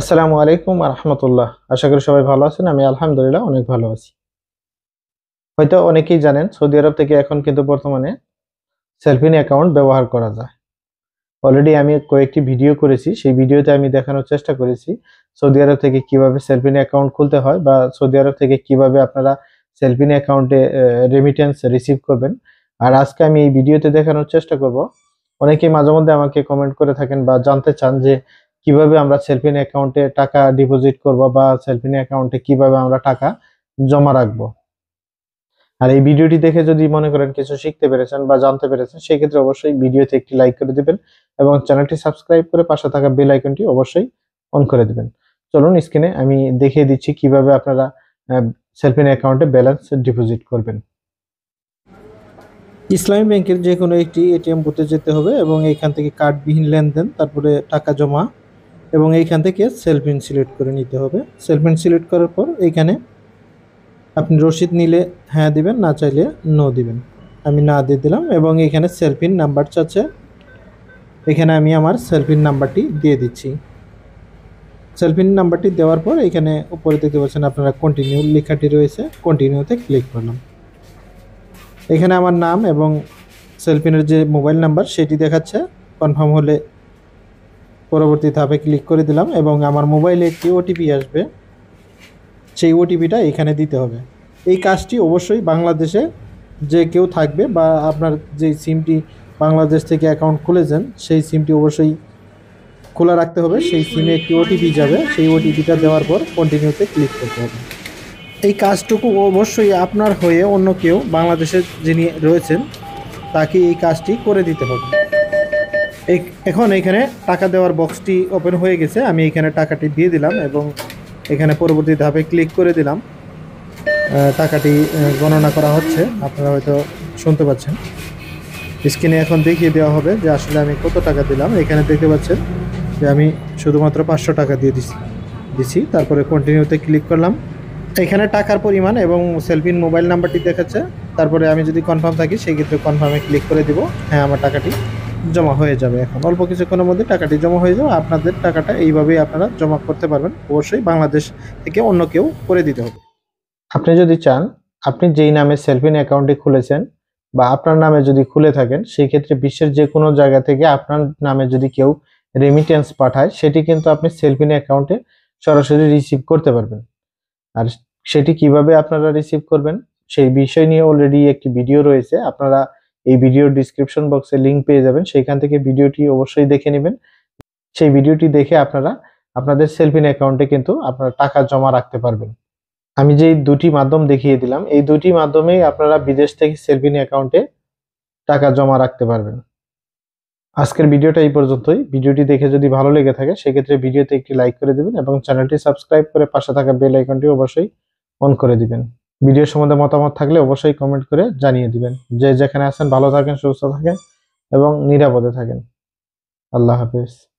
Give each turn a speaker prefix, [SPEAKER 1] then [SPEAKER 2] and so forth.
[SPEAKER 1] আসসালামু আলাইকুম রহমতুল্লাহ আশা করি সবাই ভালো আছেন আমি আলহামদুলিল্লাহ অনেক ভালো আছি হয়তো অনেকেই জানেন সৌদি আরব থেকে এখন কিন্তু বর্তমানে সেলফিন অ্যাকাউন্ট ব্যবহার করা যায় অলরেডি আমি কয়েকটি ভিডিও করেছি সেই ভিডিওতে আমি দেখানোর চেষ্টা করেছি সৌদি আরব থেকে কিভাবে সেলফিন অ্যাকাউন্ট খুলতে হয় বা সৌদি আরব থেকে কিভাবে আপনারা সেলফিন অ্যাকাউন্টে রেমিটেন্স রিসিভ করবেন আর আজকে আমি এই ভিডিওতে দেখানোর চেষ্টা করব অনেকেই মাঝে মধ্যে আমাকে কমেন্ট করে থাকেন বা জানতে চান যে কিভাবে আমরা সেলফিন অ্যাকাউন্টে টাকা ডিপোজিট করব বা সেলফিন অ্যাকাউন্টে কিভাবে আমরা টাকা জমা রাখব আর এই ভিডিওটি দেখে যদি মনে করেন কিছু শিখতে পেরেছেন বা জানতে পেরেছেন সেই ক্ষেত্রে অবশ্যই ভিডিওতে একটি লাইক করে দিবেন এবং চ্যানেলটি সাবস্ক্রাইব করে পাশে থাকা বেল আইকনটি অবশ্যই অন করে দিবেন চলুন স্ক্রিনে আমি দেখিয়ে দিচ্ছি কিভাবে আপনারা সেলফিন অ্যাকাউন্টে ব্যালেন্স ডিপোজিট করবেন ইসলামী ব্যাংকের যে কোনো একটি এটিএম বুথে যেতে হবে এবং এখান থেকে কার্ডবিহীন লেনদেন তারপরে টাকা জমা এবং এইখান থেকে সেলফিন সিলেক্ট করে নিতে হবে সেলফিন সিলেক্ট করার পর এইখানে আপনি রসিদ নিলে হ্যাঁ দিবেন না চাইলে নো দিবেন আমি না দিয়ে দিলাম এবং এখানে সেলফিন নাম্বার চাচ্ছে এখানে আমি আমার সেলফিন নাম্বারটি দিয়ে দিচ্ছি সেলফিন নাম্বারটি দেওয়ার পর এখানে উপরে দেখতে পাচ্ছেন আপনারা কন্টিনিউ লেখাটি রয়েছে কন্টিনিউতে ক্লিক করলাম এখানে আমার নাম এবং সেলফিনের যে মোবাইল নাম্বার সেটি দেখাচ্ছে কনফার্ম হলে পরবর্তী ধাপে ক্লিক করে দিলাম এবং আমার মোবাইলে একটি ওটিপি আসবে সেই ওটিপিটা এখানে দিতে হবে এই কাজটি অবশ্যই বাংলাদেশে যে কেউ থাকবে বা আপনার যে সিমটি বাংলাদেশ থেকে অ্যাকাউন্ট খুলেছেন সেই সিমটি অবশ্যই খোলা রাখতে হবে সেই সিমে একটি ওটিপি যাবে সেই ওটিপিটা দেওয়ার পর কন্টিনিউতে ক্লিক করতে হবে এই কাজটুকু অবশ্যই আপনার হয়ে অন্য কেউ বাংলাদেশের যিনি রয়েছেন তাকে এই কাজটি করে দিতে হবে এখন এখানে টাকা দেওয়ার বক্সটি ওপেন হয়ে গেছে আমি এখানে টাকাটি দিয়ে দিলাম এবং এখানে পরবর্তী ধাপে ক্লিক করে দিলাম টাকাটি গণনা করা হচ্ছে আপনারা হয়তো শুনতে পাচ্ছেন স্ক্রিনে এখন দেখিয়ে দেওয়া হবে যে আসলে আমি কত টাকা দিলাম এখানে দেখতে পাচ্ছেন যে আমি শুধুমাত্র পাঁচশো টাকা দিয়ে দিছি দিছি তারপরে কন্টিনিউতে ক্লিক করলাম এখানে টাকার পরিমাণ এবং সেলফিন মোবাইল নাম্বারটি দেখাচ্ছে তারপরে আমি যদি কনফার্ম থাকি সেই ক্ষেত্রে কনফার্মে ক্লিক করে দিব হ্যাঁ আমার টাকাটি জমা হয়ে যাবে এখন অল্প কিছুক্ষণের মধ্যে টাকাটি জমা হয়ে যাবে আপনাদের টাকাটা এইভাবেই আপনারা জমা করতে পারবেন অবশ্যই বাংলাদেশ থেকে অন্য কেউ করে দিতে হবে আপনি যদি চান আপনি যেই নামে সেলফিন অ্যাকাউন্টটি খুলেছেন বা আপনার নামে যদি খুলে থাকেন সেই ক্ষেত্রে বিশ্বের যে কোনো জায়গা থেকে আপনার নামে যদি কেউ রেমিটেন্স পাঠায় সেটি কিন্তু আপনি সেলফিন অ্যাকাউন্টে সরাসরি রিসিভ করতে পারবেন আর সেটি কিভাবে আপনারা রিসিভ করবেন সেই বিষয় নিয়ে অলরেডি একটি ভিডিও রয়েছে আপনারা এই ভিডিওর ডিসক্রিপশন বক্সে লিঙ্ক পেয়ে যাবেন সেইখান থেকে ভিডিওটি অবশ্যই দেখে নেবেন সেই ভিডিওটি দেখে আপনারা আপনাদের সেলফিন অ্যাকাউন্টে কিন্তু আপনারা টাকা জমা রাখতে পারবেন আমি যে দুটি মাধ্যম দেখিয়ে দিলাম এই দুটি মাধ্যমেই আপনারা বিদেশ থেকে সেলফিন অ্যাকাউন্টে টাকা জমা রাখতে পারবেন আজকের ভিডিওটা এই পর্যন্তই ভিডিওটি দেখে যদি ভালো লেগে থাকে সেক্ষেত্রে ভিডিওতে একটি লাইক করে দিবেন এবং চ্যানেলটি সাবস্ক্রাইব করে পাশে থাকা বেল আইকনটি অবশ্যই অন করে দিবেন ভিডিও সম্বন্ধে মতামত থাকলে অবশ্যই কমেন্ট করে জানিয়ে দিবেন যে যেখানে আছেন ভালো থাকেন সুস্থ থাকেন এবং নিরাপদে থাকেন আল্লাহ হাফিজ